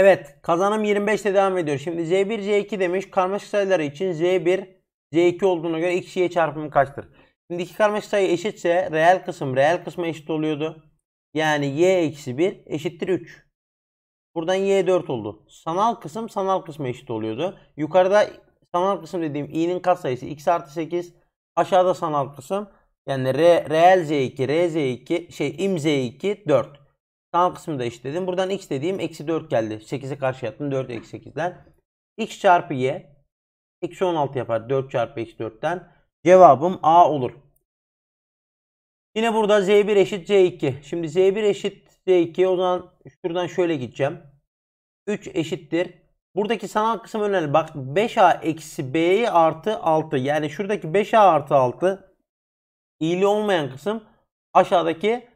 Evet kazanım 25'te devam ediyor. Şimdi C1 C2 demiş. Karmaşık sayıları için C1 C2 olduğuna göre ikisiye çarpımı kaçtır? Şimdi iki karmaşık sayı eşitse reel kısım reel kısma eşit oluyordu. Yani y eksi 1 eşittir 3. Buradan y 4 oldu. Sanal kısım sanal kısma eşit oluyordu. Yukarıda sanal kısım dediğim i'nin katsayısı x artı 8. Aşağıda sanal kısım yani re, reel z2 rz2 şey im z2 4. Sağ kısmında eşitledim. Buradan x dediğim eksi 4 geldi. 8'e karşı yaptım. 4 eksi 8'den. x çarpı y. Eksi 16 yapar. 4 çarpı eksi 4'ten. Cevabım a olur. Yine burada z1 eşit z2. Şimdi z1 eşit z2. O zaman şuradan şöyle gideceğim. 3 eşittir. Buradaki sanal kısım önemli. Bak 5a eksi b artı 6. Yani şuradaki 5a artı 6 iyili olmayan kısım aşağıdaki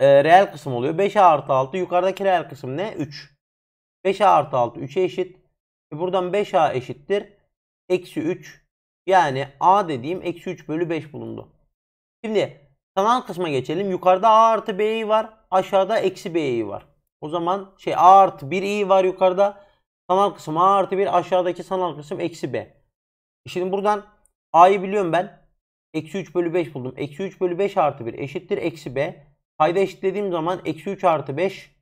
e, reel kısım oluyor. 5A artı 6 yukarıdaki reel kısım ne? 3. 5A artı 6 3'e eşit. E buradan 5A eşittir. Eksi 3. Yani A dediğim eksi 3 bölü 5 bulundu. Şimdi sanal kısma geçelim. Yukarıda A artı B'yi var. Aşağıda eksi B'yi var. O zaman şey A artı 1'i var yukarıda. Sanal kısım A artı 1 aşağıdaki sanal kısım eksi B. E, şimdi buradan A'yı biliyorum ben. Eksi 3 bölü 5 buldum. Eksi 3 bölü 5 artı 1 eşittir. Eksi B. Payda eşitlediğim zaman eksi 3 artı 5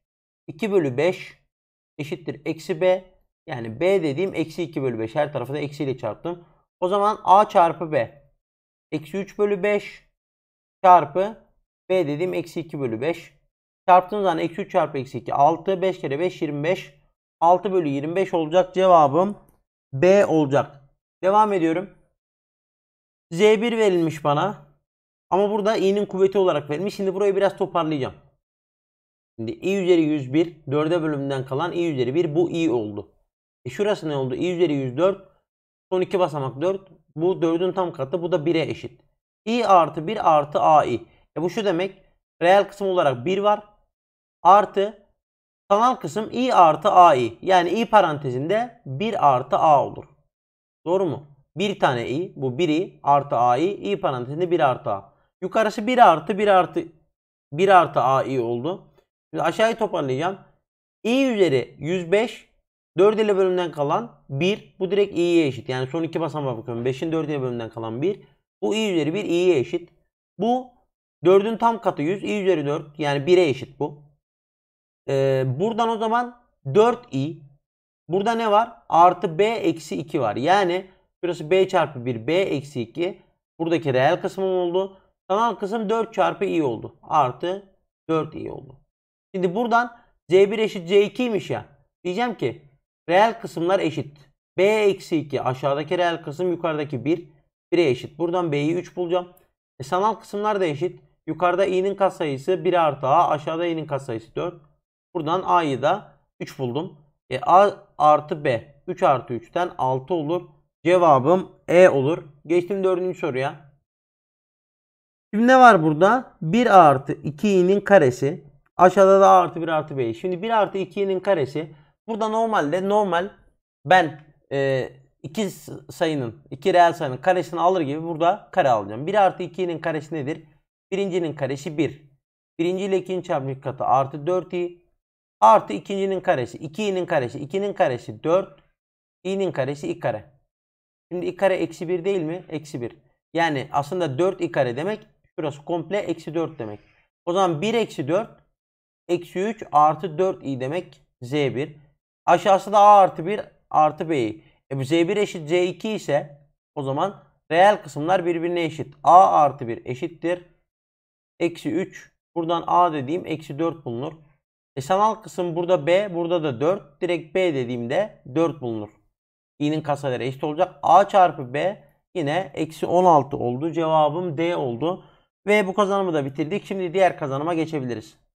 2 bölü 5 eşittir eksi b. Yani b dediğim eksi 2 bölü 5. Her tarafı da eksiyle çarptım. O zaman a çarpı b. Eksi 3 bölü 5 çarpı b dediğim eksi 2 bölü 5. Çarptığım zaman eksi 3 çarpı eksi 2 6. 5 kere 5 25. 6 bölü 25 olacak cevabım B olacak. Devam ediyorum. Z1 verilmiş bana. Ama burada i'nin kuvveti olarak verilmiş. Şimdi burayı biraz toparlayacağım. Şimdi i üzeri 101 4'e bölümünden kalan i üzeri 1 bu i oldu. E şurası ne oldu? i üzeri 104 son iki basamak 4. Bu 4'ün tam katı bu da 1'e eşit. i artı 1 artı ai. E bu şu demek reel kısım olarak 1 var. Artı sanal kısım i artı ai. Yani i parantezinde 1 artı a olur. Doğru mu? Bir tane i bu 1 artı ai i parantezinde 1 artı a. Yukarısı 1 artı 1 artı 1 artı AI oldu. Şimdi aşağıyı toparlayacağım. i üzeri 105 4 ile bölümden kalan 1. Bu direkt i'ye eşit. Yani son iki basamağa bakıyorum. 5'in 4 ile bölümden kalan 1. Bu i üzeri 1 i'ye eşit. Bu 4'ün tam katı 100. i üzeri 4 yani 1'e eşit bu. Ee, buradan o zaman 4i. Burada ne var? Artı b eksi 2 var. Yani şurası b çarpı 1 b eksi 2. Buradaki reel kısmım oldu. Kalan kısım 4 çarpı i oldu. Artı 4 i oldu. Şimdi buradan c1 eşit c2'ymiş ya. Diyeceğim ki reel kısımlar eşit. b eksi 2 aşağıdaki reel kısım yukarıdaki 1. 1'e eşit. Buradan b'yi 3 bulacağım. E, sanal kısımlar da eşit. Yukarıda i'nin katsayısı 1 artı a. Aşağıda i'nin katsayısı 4. Buradan a'yı da 3 buldum. E, a artı b. 3 artı 3'ten 6 olur. Cevabım E olur. Geçtim dördüncü soruya. Şimdi ne var burada? 1 artı 2 karesi. Aşağıda da artı 1 artı b'yi. Şimdi 1 artı 2 karesi. Burada normalde normal ben e, iki sayının, iki reel sayının karesini alır gibi burada kare alacağım. 1 artı 2'nin karesi nedir? Birincinin karesi 1. Birinci ile ikinci çarpımı katı artı 4i. Artı ikincinin karesi 2 karesi 2'nin karesi 4. i'nin karesi i kare. Şimdi i kare eksi 1 değil mi? Eksi 1. Yani aslında 4 i kare demek burası komple eksi 4 demek. O zaman 1 eksi 4 eksi 3 artı 4 i demek z1. Aşağısı da a artı 1 artı b. E z1 eşit z2 ise o zaman reel kısımlar birbirine eşit. a artı 1 eşittir. Eksi 3. Buradan a dediğim eksi 4 bulunur. E sanal kısım burada b. Burada da 4. Direkt b dediğimde 4 bulunur. i'nin kasaları eşit olacak. a çarpı b yine eksi 16 oldu. Cevabım d oldu. Ve bu kazanımı da bitirdik. Şimdi diğer kazanıma geçebiliriz.